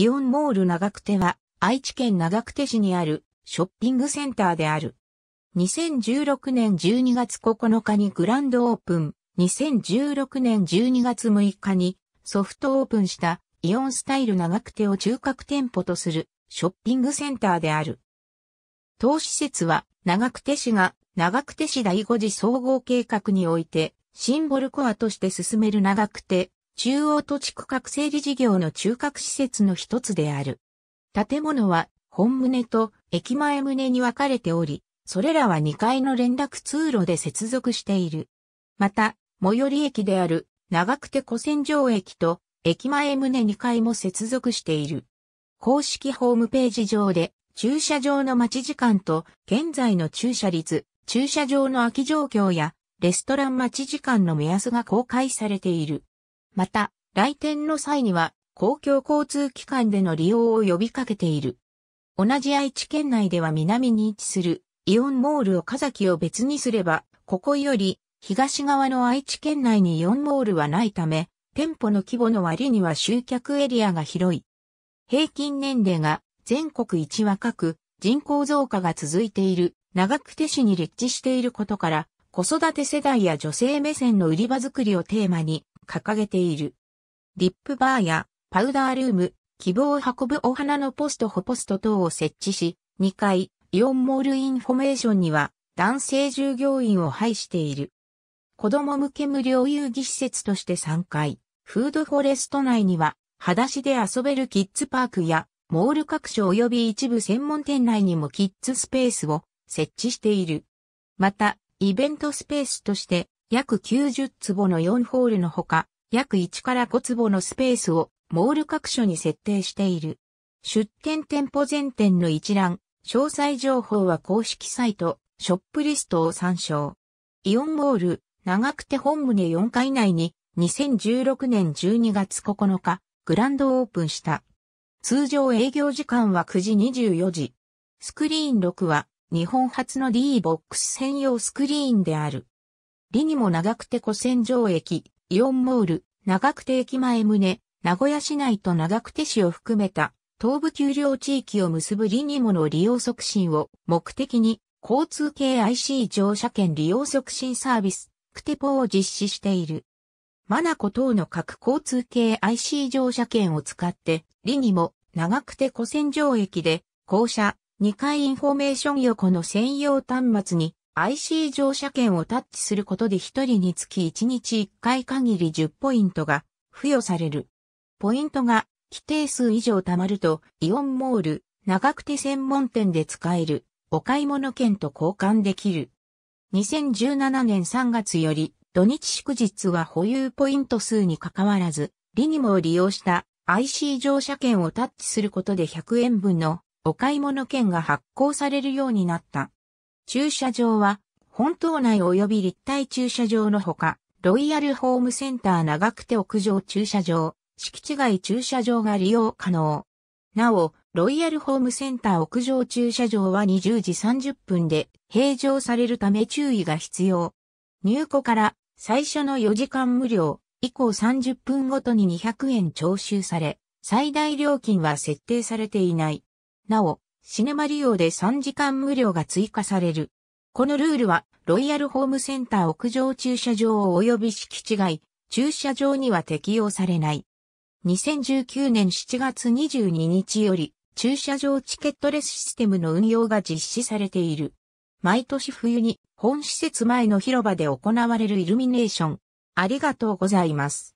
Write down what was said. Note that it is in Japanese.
イオンモール長久手は愛知県長久手市にあるショッピングセンターである。2016年12月9日にグランドオープン、2016年12月6日にソフトオープンしたイオンスタイル長久手を中核店舗とするショッピングセンターである。当施設は長久手市が長久手市第5次総合計画においてシンボルコアとして進める長久手中央土地区画整理事業の中核施設の一つである。建物は本棟と駅前棟に分かれており、それらは2階の連絡通路で接続している。また、最寄り駅である長久手古戦場駅と駅前棟2階も接続している。公式ホームページ上で駐車場の待ち時間と現在の駐車率、駐車場の空き状況やレストラン待ち時間の目安が公開されている。また、来店の際には公共交通機関での利用を呼びかけている。同じ愛知県内では南に位置するイオンモール岡崎を別にすれば、ここより東側の愛知県内にイオンモールはないため、店舗の規模の割には集客エリアが広い。平均年齢が全国一若く人口増加が続いている長久手市に立地していることから、子育て世代や女性目線の売り場づくりをテーマに、掲げている。リップバーやパウダールーム、希望を運ぶお花のポストホポスト等を設置し、2階、イオンモールインフォメーションには男性従業員を配している。子供向け無料遊戯施設として3階、フードフォレスト内には、裸足で遊べるキッズパークや、モール各所及び一部専門店内にもキッズスペースを設置している。また、イベントスペースとして、約90坪の4ホールのほか、約1から5坪のスペースをモール各所に設定している。出店店舗全店の一覧、詳細情報は公式サイト、ショップリストを参照。イオンモール、長くて本棟4階内に、2016年12月9日、グランドオープンした。通常営業時間は9時24時。スクリーン6は、日本初の D ボックス専用スクリーンである。リニも長久手古戦場駅、イオンモール、長久手駅前棟、名古屋市内と長久手市を含めた東部丘陵地域を結ぶリニモの利用促進を目的に交通系 IC 乗車券利用促進サービス、クテポを実施している。マナコ等の各交通系 IC 乗車券を使って、リニモ、長久手古戦場駅で、降車、2階インフォメーション横の専用端末に IC 乗車券をタッチすることで1人につき1日1回限り10ポイントが付与される。ポイントが規定数以上貯まると、イオンモール、長久手専門店で使えるお買い物券と交換できる。2017年3月より土日祝日は保有ポイント数に関わらず、リニモを利用した IC 乗車券をタッチすることで100円分のお買い物券が発行されるようになった。駐車場は、本島内及び立体駐車場のほか、ロイヤルホームセンター長久手屋上駐車場、敷地外駐車場が利用可能。なお、ロイヤルホームセンター屋上駐車場は20時30分で閉場されるため注意が必要。入庫から最初の4時間無料、以降30分ごとに200円徴収され、最大料金は設定されていない。なお、シネマ利用で3時間無料が追加される。このルールは、ロイヤルホームセンター屋上駐車場及び敷地外、駐車場には適用されない。2019年7月22日より、駐車場チケットレスシステムの運用が実施されている。毎年冬に、本施設前の広場で行われるイルミネーション。ありがとうございます。